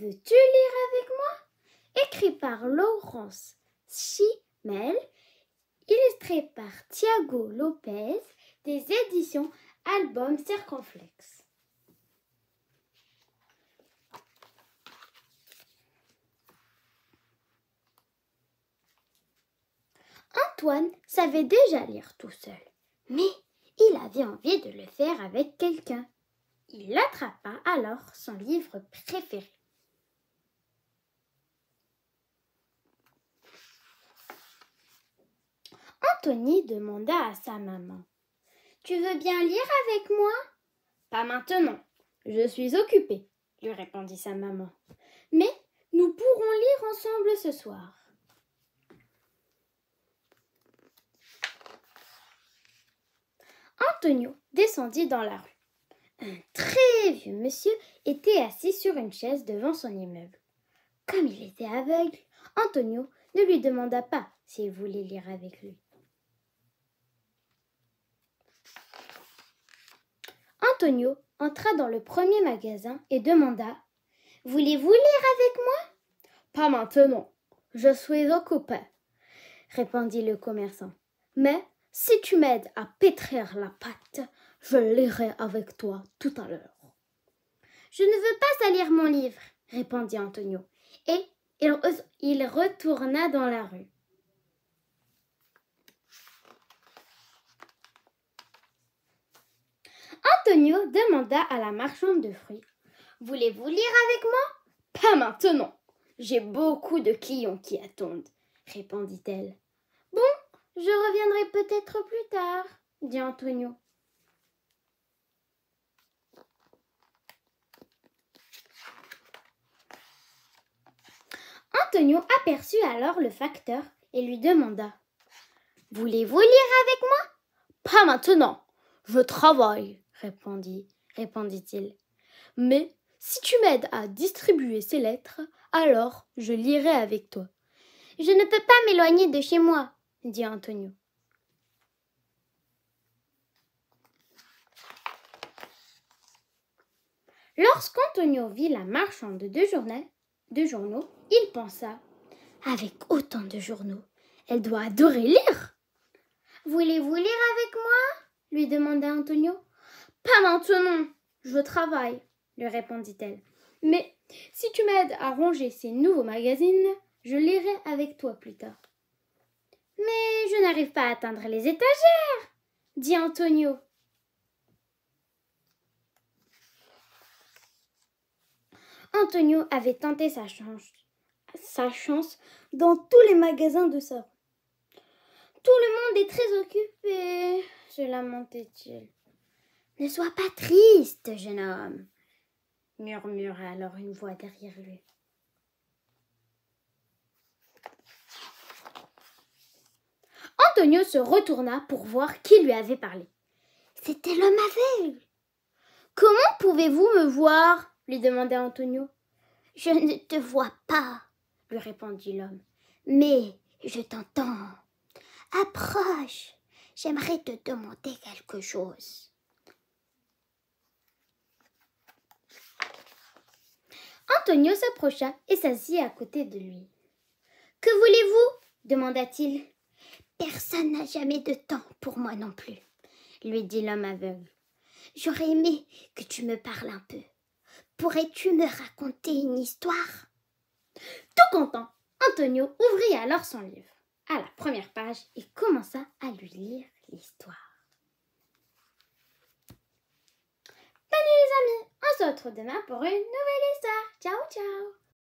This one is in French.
Veux-tu lire avec moi Écrit par Laurence Schimel, illustré par Thiago Lopez, des éditions Album Circonflexe. Antoine savait déjà lire tout seul, mais il avait envie de le faire avec quelqu'un. Il attrapa alors son livre préféré. Anthony demanda à sa maman. Tu veux bien lire avec moi Pas maintenant. Je suis occupée, lui répondit sa maman. Mais nous pourrons lire ensemble ce soir. Antonio descendit dans la rue. Un très vieux monsieur était assis sur une chaise devant son immeuble. Comme il était aveugle, Antonio ne lui demanda pas s'il voulait lire avec lui. Antonio entra dans le premier magasin et demanda Voulez-vous lire avec moi Pas maintenant, je suis occupé, répondit le commerçant. Mais si tu m'aides à pétrir la pâte, je lirai avec toi tout à l'heure. Je ne veux pas salir mon livre, répondit Antonio, et il, il retourna dans la rue. Antonio demanda à la marchande de fruits. Voulez-vous lire avec moi Pas maintenant. J'ai beaucoup de clients qui attendent, répondit-elle. Bon, je reviendrai peut-être plus tard, dit Antonio. Antonio aperçut alors le facteur et lui demanda Voulez-vous lire avec moi Pas maintenant, je travaille répondit, répondit-il. Mais si tu m'aides à distribuer ces lettres, alors je lirai avec toi. Je ne peux pas m'éloigner de chez moi, dit Antonio. Lorsqu'Antonio vit la marchande de de journaux, il pensa Avec autant de journaux, elle doit adorer lire Voulez-vous lire avec moi lui demanda Antonio. Pas maintenant, je travaille, lui répondit-elle. Mais si tu m'aides à ranger ces nouveaux magazines, je lirai avec toi plus tard. Mais je n'arrive pas à atteindre les étagères, dit Antonio. Antonio avait tenté sa chance, sa chance dans tous les magasins de sa Tout le monde est très occupé, se lamentait-il. Ne sois pas triste, jeune homme, murmura alors une voix derrière lui. Antonio se retourna pour voir qui lui avait parlé. C'était l'homme aveugle. Comment pouvez-vous me voir lui demanda Antonio. Je ne te vois pas, lui répondit l'homme, mais je t'entends. Approche, j'aimerais te demander quelque chose. Antonio s'approcha et s'assit à côté de lui. Que voulez-vous demanda-t-il. Personne n'a jamais de temps pour moi non plus, lui dit l'homme aveugle. J'aurais aimé que tu me parles un peu. Pourrais-tu me raconter une histoire Tout content, Antonio ouvrit alors son livre. À la première page, il commença à lui lire l'histoire. les amis, on se retrouve demain pour une nouvelle histoire. Ciao ciao